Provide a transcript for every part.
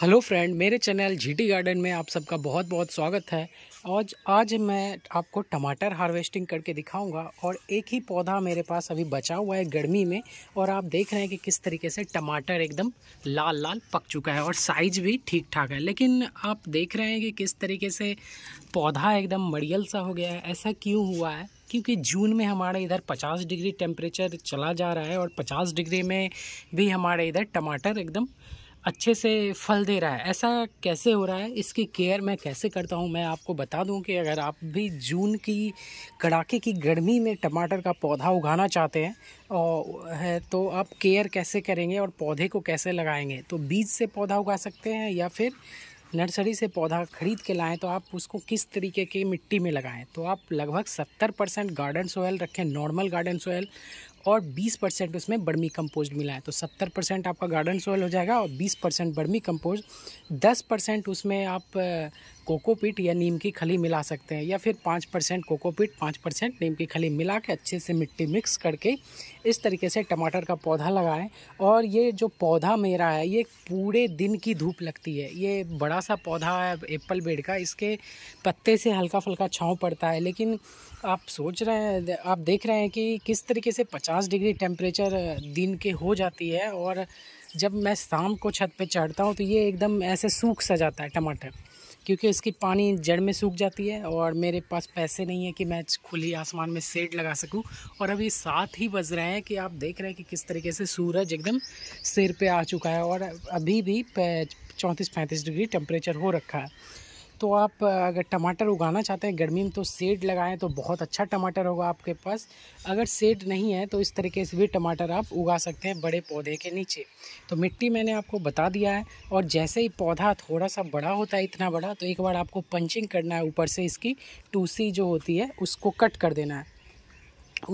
hello friend मेरे channel GT garden में आप सबका बहुत बहुत स्वागत है आज आज मैं आपको टमाटर हार्वेस्टिंग करके दिखाऊंगा और एक ही पौधा मेरे पास अभी बचा हुआ है गर्मी में और आप देख रहे हैं कि किस तरीके से टमाटर एकदम लाल लाल पक चुका है और साइज भी ठीक ठाक है लेकिन आप देख रहे हैं कि किस तरीके से पौधा एकदम मड़ियल सा हो गया है ऐसा क्यों हुआ है क्योंकि जून में हमारे इधर 50 डिग्री टेम्परेचर चला जा रहा है और 50 डिग्री में भी हमारे इधर टमाटर एकदम अच्छे से फल दे रहा है ऐसा कैसे हो रहा है इसकी केयर मैं कैसे करता हूँ मैं आपको बता दूँ कि अगर आप भी जून की कड़ाके की गर्मी में टमाटर का पौधा उगाना चाहते हैं और है तो आप केयर कैसे करेंगे और पौधे को कैसे लगाएंगे तो बीज से पौधा उगा सकते हैं या फिर नर्सरी से पौधा खरीद के लाएँ तो आप उसको किस तरीके की मिट्टी में लगाएं तो आप लगभग 70 परसेंट गार्डन सोयल रखें नॉर्मल गार्डन सोयल और 20 परसेंट उसमें बर्मी कंपोस्ट है तो 70 परसेंट आपका गार्डन सोयल हो जाएगा और 20 परसेंट बर्मी कंपोस्ट 10 परसेंट उसमें आप कोकोपीट या नीम की खली मिला सकते हैं या फिर पाँच परसेंट कोकोपीट पाँच परसेंट नीम की खली मिला के अच्छे से मिट्टी मिक्स करके इस तरीके से टमाटर का पौधा लगाएं और ये जो पौधा मेरा है ये पूरे दिन की धूप लगती है ये बड़ा सा पौधा है एप्पल बेड का इसके पत्ते से हल्का फुल्का छाँव पड़ता है लेकिन आप सोच रहे हैं आप देख रहे हैं कि किस तरीके से पचास 50 डिग्री टेम्परेचर दिन के हो जाती है और जब मैं शाम को छत पे चढ़ता हूँ तो ये एकदम ऐसे सूख सा जाता है टमाटर क्योंकि इसकी पानी जड़ में सूख जाती है और मेरे पास पैसे नहीं है कि मैं खुली आसमान में सेड लगा सकूं और अभी साथ ही बज रहे हैं कि आप देख रहे हैं कि किस तरीके से सूरज एकदम सिर पे आ चुका है और अभी भी चौंतीस पैंतीस डिग्री टेम्परेचर हो रखा है तो आप अगर टमाटर उगाना चाहते हैं गर्मी में तो सेड लगाएं तो बहुत अच्छा टमाटर होगा आपके पास अगर सेड नहीं है तो इस तरीके से भी टमाटर आप उगा सकते हैं बड़े पौधे के नीचे तो मिट्टी मैंने आपको बता दिया है और जैसे ही पौधा थोड़ा सा बड़ा होता है इतना बड़ा तो एक बार आपको पंचिंग करना है ऊपर से इसकी टूसी जो होती है उसको कट कर देना है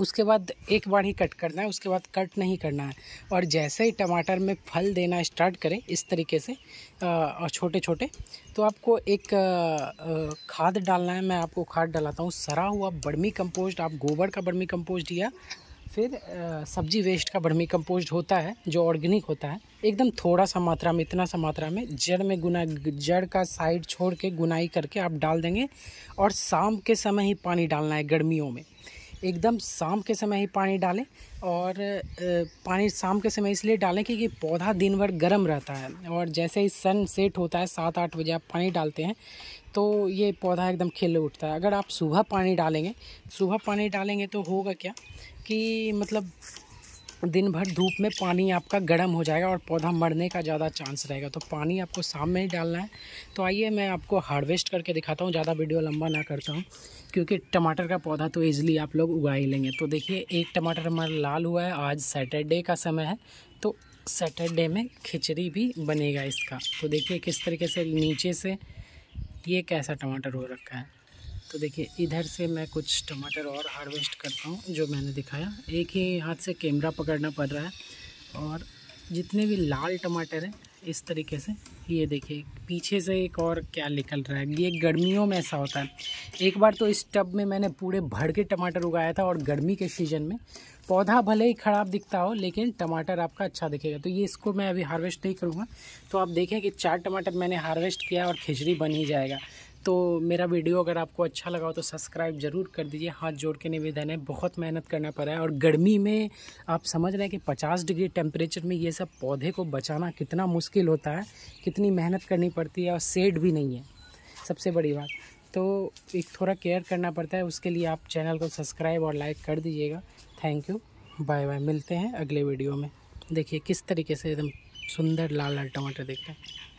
उसके बाद एक बार ही कट करना है उसके बाद कट नहीं करना है और जैसे ही टमाटर में फल देना स्टार्ट करें इस तरीके से और छोटे छोटे तो आपको एक खाद डालना है मैं आपको खाद डालाता हूँ सरा हुआ बर्मी कंपोस्ट आप गोबर का बर्मी कंपोस्ट या फिर सब्जी वेस्ट का बर्मी कंपोस्ट होता है जो ऑर्गेनिक होता है एकदम थोड़ा सा मात्रा में इतना सा मात्रा में जड़ में गुना जड़ का साइड छोड़ के गुनाई करके आप डाल देंगे और शाम के समय ही पानी डालना है गर्मियों में एकदम शाम के समय ही पानी डालें और पानी शाम के समय इसलिए डालें क्योंकि पौधा दिन भर गर्म रहता है और जैसे ही सन सेट होता है सात आठ बजे आप पानी डालते हैं तो ये पौधा एकदम खिल उठता है अगर आप सुबह पानी डालेंगे सुबह पानी डालेंगे तो होगा क्या कि मतलब दिन भर धूप में पानी आपका गर्म हो जाएगा और पौधा मरने का ज़्यादा चांस रहेगा तो पानी आपको शाम में ही डालना है तो आइए मैं आपको हार्वेस्ट करके दिखाता हूँ ज़्यादा वीडियो लंबा ना करता हूँ क्योंकि टमाटर का पौधा तो ईज़िली आप लोग उगा ही लेंगे तो देखिए एक टमाटर हमारा लाल हुआ है आज सैटरडे का समय है तो सैटरडे में खिचड़ी भी बनेगा इसका तो देखिए किस तरीके से नीचे से ये कैसा टमाटर हो रखा है तो देखिए इधर से मैं कुछ टमाटर और हार्वेस्ट करता हूँ जो मैंने दिखाया एक ही हाथ से कैमरा पकड़ना पड़ रहा है और जितने भी लाल टमाटर हैं इस तरीके से ये देखिए पीछे से एक और क्या निकल रहा है ये गर्मियों में ऐसा होता है एक बार तो इस टब में मैंने पूरे भर के टमाटर उगाया था और गर्मी के सीजन में पौधा भले ही ख़राब दिखता हो लेकिन टमाटर आपका अच्छा दिखेगा तो ये इसको मैं अभी हार्वेस्ट नहीं करूँगा तो आप देखें कि चार टमाटर मैंने हार्वेस्ट किया और खिचड़ी बन ही जाएगा तो मेरा वीडियो अगर आपको अच्छा लगा हो तो सब्सक्राइब ज़रूर कर दीजिए हाथ जोड़ के निवेदन है बहुत मेहनत करना पड़ा है और गर्मी में आप समझ रहे हैं कि 50 डिग्री टेम्परेचर में ये सब पौधे को बचाना कितना मुश्किल होता है कितनी मेहनत करनी पड़ती है और सेड भी नहीं है सबसे बड़ी बात तो एक थोड़ा केयर करना पड़ता है उसके लिए आप चैनल को सब्सक्राइब और लाइक कर दीजिएगा थैंक यू बाय बाय मिलते हैं अगले वीडियो में देखिए किस तरीके से एकदम सुंदर लाल लाल टमाटर देखते हैं